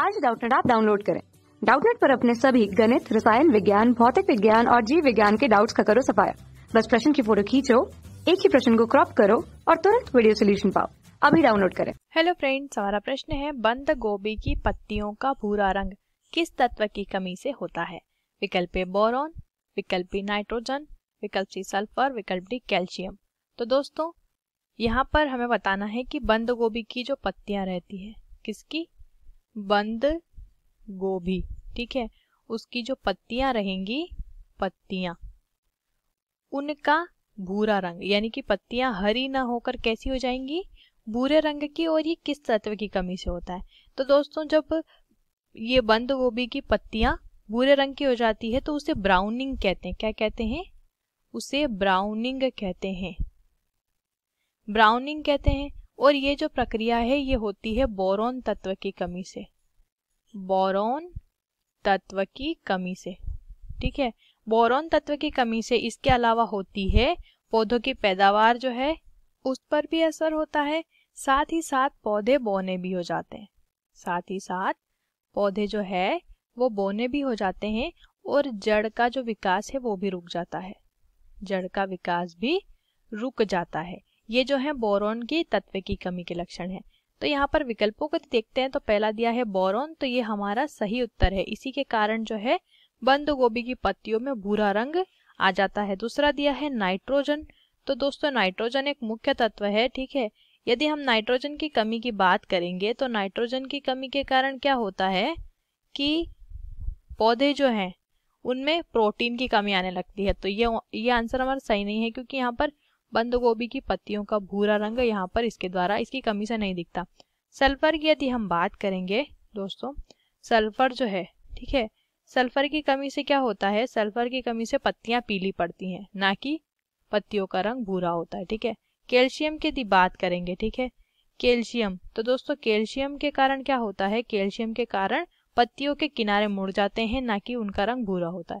आज डाउटनेट आप डाउनलोड करें डाउटनेट पर अपने सभी गणित रसायन विज्ञान भौतिक विज्ञान और जीव विज्ञान के डाउट्स का करो सफाया बस प्रश्न की फोटो खींचो एक ही प्रश्न को क्रॉप करो और तुरंत वीडियो सोल्यूशन पाओ अभी डाउनलोड करें हेलो फ्रेंड्स हमारा प्रश्न है बंद गोभी की पत्तियों का भूरा रंग किस तत्व की कमी से होता है विकल्प ए बोरोन विकल्प बी नाइट्रोजन विकल्प सी सल्फर विकल्प डी कैल्शियम तो दोस्तों यहाँ पर हमें बताना है कि बंद गोभी की जो पत्तियां रहती है किसकी बंद गोभी ठीक है उसकी जो पत्तियां रहेंगी पत्तियां उनका भूरा रंग यानी कि पत्तियां हरी ना होकर कैसी हो जाएंगी भूरे रंग की और ये किस तत्व की कमी से होता है तो दोस्तों जब ये बंद गोभी की पत्तियां भूरे रंग की हो जाती है तो उसे ब्राउनिंग कहते हैं क्या कहते हैं उसे ब्राउनिंग कहते हैं ब्राउनिंग कहते हैं और ये जो प्रक्रिया है ये होती है बोरोन तत्व की कमी से बोरोन तत्व की कमी से ठीक है बोरोन तत्व की कमी से इसके अलावा होती है पौधों की पैदावार जो है उस पर भी असर होता है साथ ही साथ पौधे बोने भी हो जाते हैं साथ ही साथ पौधे जो है वो बोने भी हो जाते हैं और जड़ का जो विकास है वो भी रुक जाता है जड़ का विकास भी रुक जाता है ये जो है बोरोन की तत्व की कमी के लक्षण है तो यहाँ पर विकल्पों को देखते हैं तो पहला दिया है बोरोन तो ये हमारा सही उत्तर है इसी के कारण जो है बंद गोभी की पत्तियों में भूरा रंग आ जाता है दूसरा दिया है नाइट्रोजन तो दोस्तों नाइट्रोजन एक मुख्य तत्व है ठीक है यदि हम नाइट्रोजन की कमी की बात करेंगे तो नाइट्रोजन की कमी के कारण क्या होता है कि पौधे जो हैं उनमें प्रोटीन की कमी आने लगती है तो ये ये आंसर हमारा सही नहीं है क्योंकि यहाँ पर बंद गोभी की पत्तियों का भूरा रंग यहाँ पर इसके द्वारा इसकी कमी से नहीं दिखता सल्फर की यदि हम बात करेंगे दोस्तों सल्फर जो है ठीक है सल्फर की कमी से क्या होता है सल्फर की कमी से पत्तियां पीली पड़ती हैं ना कि पत्तियों का रंग भूरा होता है ठीक है कैल्शियम की यदि बात करेंगे ठीक है कैल्शियम तो दोस्तों कैल्शियम के कारण क्या होता है कैल्शियम के कारण पत्तियों के किनारे मुड़ जाते हैं ना कि उनका रंग भूरा होता है